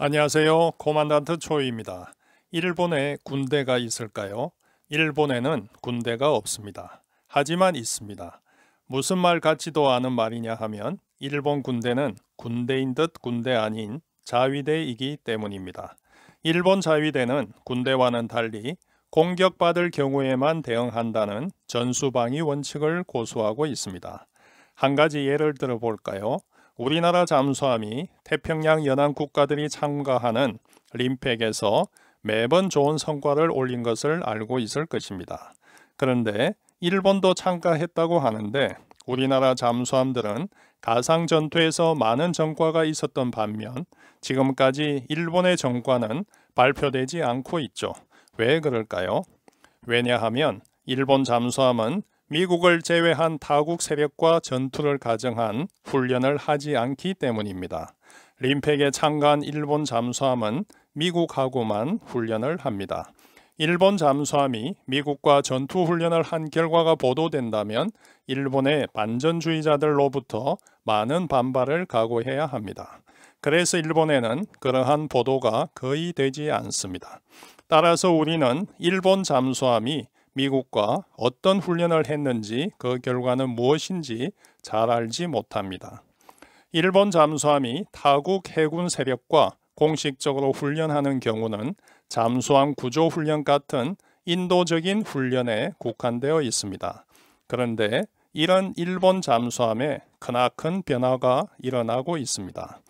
안녕하세요. 코만단트 초이입니다. 일본에 군대가 있을까요? 일본에는 군대가 없습니다. 하지만 있습니다. 무슨 말 같지도 않은 말이냐 하면 일본 군대는 군대인 듯 군대 아닌 자위대이기 때문입니다. 일본 자위대는 군대와는 달리 공격받을 경우에만 대응한다는 전수방위 원칙을 고수하고 있습니다. 한 가지 예를 들어볼까요? 우리나라 잠수함이 태평양 연안 국가들이 참가하는 림팩에서 매번 좋은 성과를 올린 것을 알고 있을 것입니다. 그런데 일본도 참가했다고 하는데 우리나라 잠수함들은 가상 전투에서 많은 전과가 있었던 반면 지금까지 일본의 전과는 발표되지 않고 있죠. 왜 그럴까요? 왜냐하면 일본 잠수함은 미국을 제외한 타국 세력과 전투를 가정한 훈련을 하지 않기 때문입니다. 림팩에 참가한 일본 잠수함은 미국하고만 훈련을 합니다. 일본 잠수함이 미국과 전투 훈련을 한 결과가 보도된다면 일본의 반전주의자들로부터 많은 반발을 각오해야 합니다. 그래서 일본에는 그러한 보도가 거의 되지 않습니다. 따라서 우리는 일본 잠수함이 미국과 어떤 훈련을 했는지 그 결과는 무엇인지 잘 알지 못합니다. 일본 잠수함이 타국 해군 세력과 공식적으로 훈련하는 경우는 잠수함 구조 훈련 같은 인도적인 훈련에 국한되어 있습니다. 그런데 이런 일본 잠수함에 크나큰 변화가 일어나고 있습니다.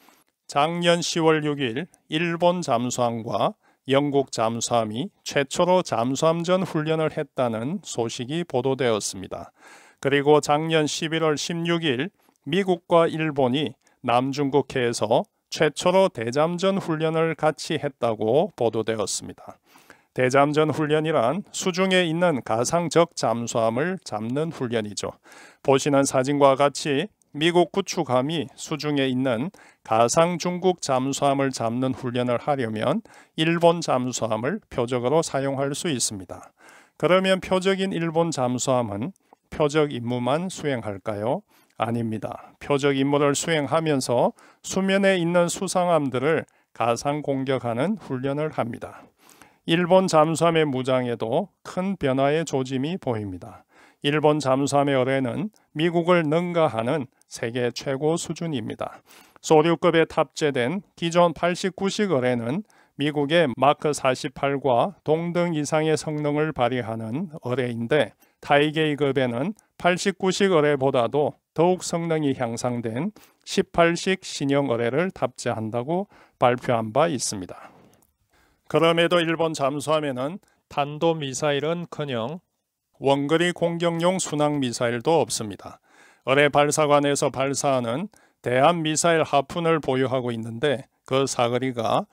작년 10월 6일 일본 잠수함과 영국 잠수함이 최초로 잠수함 전 훈련을 했다는 소식이 보도되었습니다. 그리고 작년 11월 16일 미국과 일본이 남중국해에서 최초로 대잠전 훈련을 같이 했다고 보도되었습니다. 대잠전 훈련이란 수중에 있는 가상적 잠수함을 잡는 훈련이죠. 보시는 사진과 같이 미국 구축함이 수중에 있는 가상 중국 잠수함을 잡는 훈련을 하려면 일본 잠수함을 표적으로 사용할 수 있습니다. 그러면 표적인 일본 잠수함은 표적 임무만 수행할까요? 아닙니다. 표적 임무를 수행하면서 수면에 있는 수상함들을 가상 공격하는 훈련을 합니다. 일본 잠수함의 무장에도 큰 변화의 조짐이 보입니다. 일본 잠수함의 어뢰는 미국을 능가하는 세계 최고 수준입니다. 소류급에 탑재된 기존 89식 어뢰는 미국의 마크 48과 동등 이상의 성능을 발휘하는 어뢰인데 타이게이급에는 89식 어뢰보다도 더욱 성능이 향상된 18식 신형 어뢰를 탑재한다고 발표한 바 있습니다. 그럼에도 일본 잠수함에는 탄도미사일은커녕 원거리 공격용 순항미사일도 없습니다. 어뢰 발사관에서 발사하는 대한 미사일 하푼을 보유하고 있는데 그 사거리가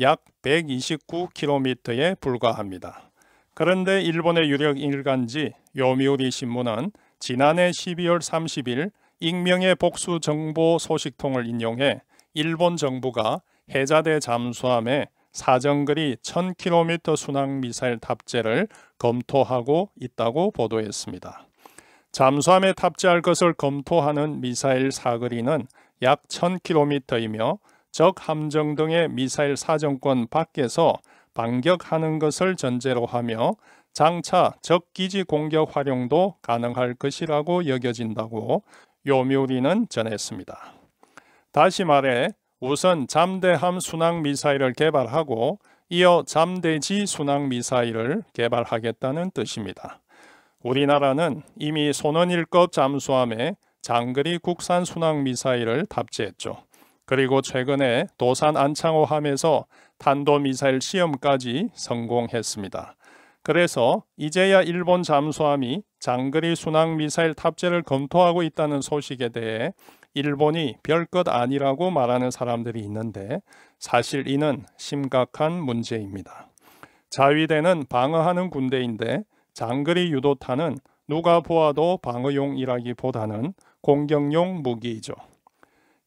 약 129km에 불과합니다. 그런데 일본의 유력 일간지 요미우리 신문은 지난해 12월 30일 익명의 복수 정보 소식통을 인용해 일본 정부가 해자대 잠수함에 사정거리 1000km 순항 미사일 탑재를 검토하고 있다고 보도했습니다. 잠수함에 탑재할 것을 검토하는 미사일 사거리는 약 1000km이며 적 함정 등의 미사일 사정권 밖에서 반격하는 것을 전제로 하며 장차 적기지 공격 활용도 가능할 것이라고 여겨진다고 요미우리는 전했습니다. 다시 말해 우선 잠대함 순항미사일을 개발하고 이어 잠대지 순항미사일을 개발하겠다는 뜻입니다. 우리나라는 이미 소년일급 잠수함에 장거리 국산 순항 미사일을 탑재했죠. 그리고 최근에 도산 안창호함에서 탄도미사일 시험까지 성공했습니다. 그래서 이제야 일본 잠수함이 장거리 순항 미사일 탑재를 검토하고 있다는 소식에 대해 일본이 별것 아니라고 말하는 사람들이 있는데 사실 이는 심각한 문제입니다. 자위대는 방어하는 군대인데 장거리 유도탄은 누가 보아도 방어용이라기보다는 공격용 무기이죠.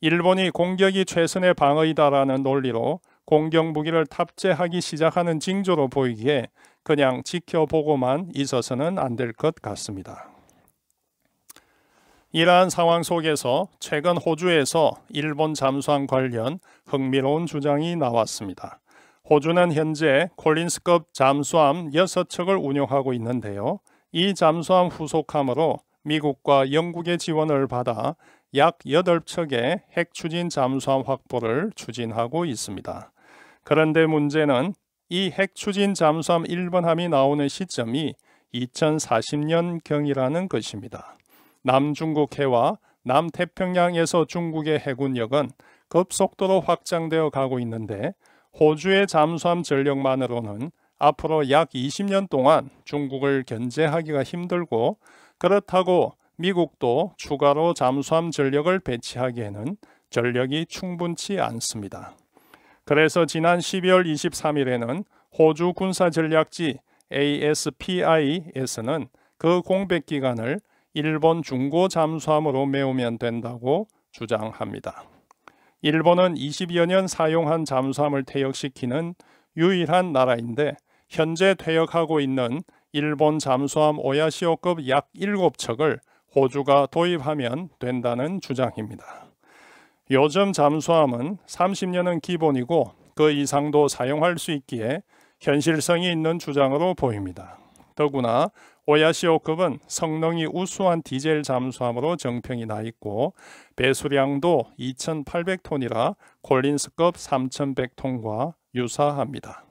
일본이 공격이 최선의 방어이다라는 논리로 공격 무기를 탑재하기 시작하는 징조로 보이기에 그냥 지켜보고만 있어서는 안 될 것 같습니다. 이러한 상황 속에서 최근 호주에서 일본 잠수함 관련 흥미로운 주장이 나왔습니다. 호주는 현재 콜린스급 잠수함 6척을 운영하고 있는데요. 이 잠수함 후속함으로 미국과 영국의 지원을 받아 약 8척의 핵 추진 잠수함 확보를 추진하고 있습니다. 그런데 문제는 이핵 추진 잠수함 1번함이 나오는 시점이 2040년경이라는 것입니다. 남중국해와 남태평양에서 중국의 해군력은 급속도로 확장되어 가고 있는데 호주의 잠수함 전력만으로는 앞으로 약 20년 동안 중국을 견제하기가 힘들고 그렇다고 미국도 추가로 잠수함 전력을 배치하기에는 전력이 충분치 않습니다. 그래서 지난 12월 23일에는 호주 군사전략지 ASPI에서는 그 공백 기간을 일본 중고 잠수함으로 메우면 된다고 주장합니다. 일본은 20여 년 사용한 잠수함을 퇴역시키는 유일한 나라인데 현재 퇴역하고 있는 일본 잠수함 오야시오급 약 7척을 호주가 도입하면 된다는 주장입니다. 요즘 잠수함은 30년은 기본이고 그 이상도 사용할 수 있기에 현실성이 있는 주장으로 보입니다. 더구나 오야시오급은 성능이 우수한 디젤 잠수함으로 정평이 나 있고 배수량도 2,800톤이라 콜린스급 3,100톤과 유사합니다.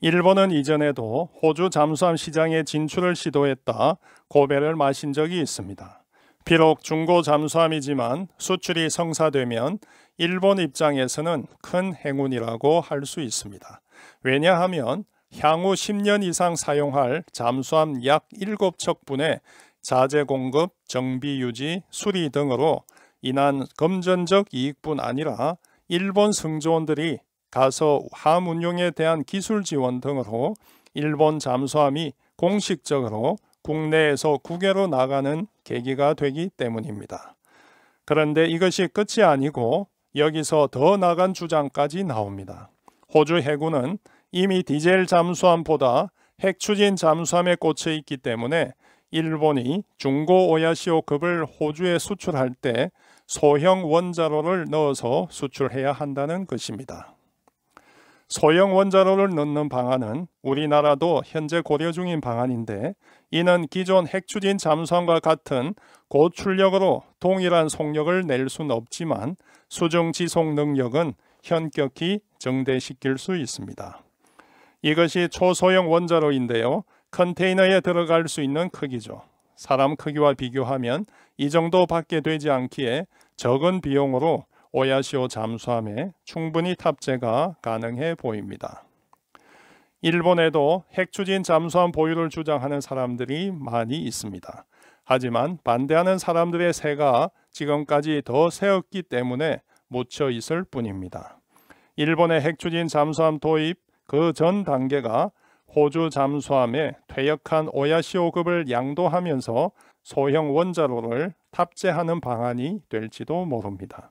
일본은 이전에도 호주 잠수함 시장에 진출을 시도했다 고배를 마신 적이 있습니다. 비록 중고 잠수함이지만 수출이 성사되면 일본 입장에서는 큰 행운이라고 할 수 있습니다. 왜냐하면 향후 10년 이상 사용할 잠수함 약 7척분의 자재 공급, 정비 유지, 수리 등으로 인한 금전적 이익뿐 아니라 일본 승조원들이 가서 함 운용에 대한 기술 지원 등으로 일본 잠수함이 공식적으로 국내에서 국외로 나가는 계기가 되기 때문입니다. 그런데 이것이 끝이 아니고 여기서 더 나간 주장까지 나옵니다. 호주 해군은 이미 디젤 잠수함보다 핵추진 잠수함에 꽂혀 있기 때문에 일본이 중고 오야시오급을 호주에 수출할 때 소형 원자로를 넣어서 수출해야 한다는 것입니다. 소형 원자로를 넣는 방안은 우리나라도 현재 고려 중인 방안인데 이는 기존 핵추진 잠수함과 같은 고출력으로 동일한 속력을 낼 수는 없지만 수중 지속 능력은 현격히 증대시킬 수 있습니다. 이것이 초소형 원자로인데요. 컨테이너에 들어갈 수 있는 크기죠. 사람 크기와 비교하면 이 정도밖에 되지 않기에 적은 비용으로 오야시오 잠수함에 충분히 탑재가 가능해 보입니다. 일본에도 핵추진 잠수함 보유를 주장하는 사람들이 많이 있습니다. 하지만 반대하는 사람들의 새가 지금까지 더 새었기 때문에 묻혀 있을 뿐입니다. 일본의 핵추진 잠수함 도입 그전 단계가 호주 잠수함에 퇴역한 오야시오급을 양도하면서 소형 원자로를 탑재하는 방안이 될지도 모릅니다.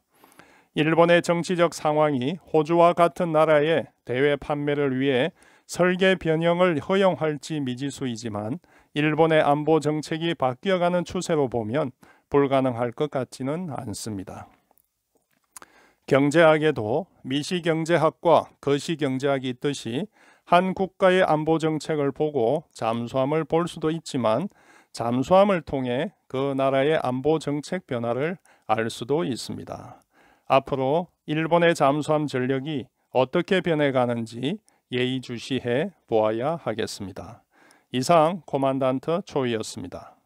일본의 정치적 상황이 호주와 같은 나라의 대외 판매를 위해 설계 변형을 허용할지 미지수이지만 일본의 안보 정책이 바뀌어가는 추세로 보면 불가능할 것 같지는 않습니다. 경제학에도 미시경제학과 거시경제학이 있듯이 한 국가의 안보 정책을 보고 잠수함을 볼 수도 있지만 잠수함을 통해 그 나라의 안보 정책 변화를 알 수도 있습니다. 앞으로 일본의 잠수함 전력이 어떻게 변해가는지 예의주시해 보아야 하겠습니다. 이상 코만단트 초이였습니다.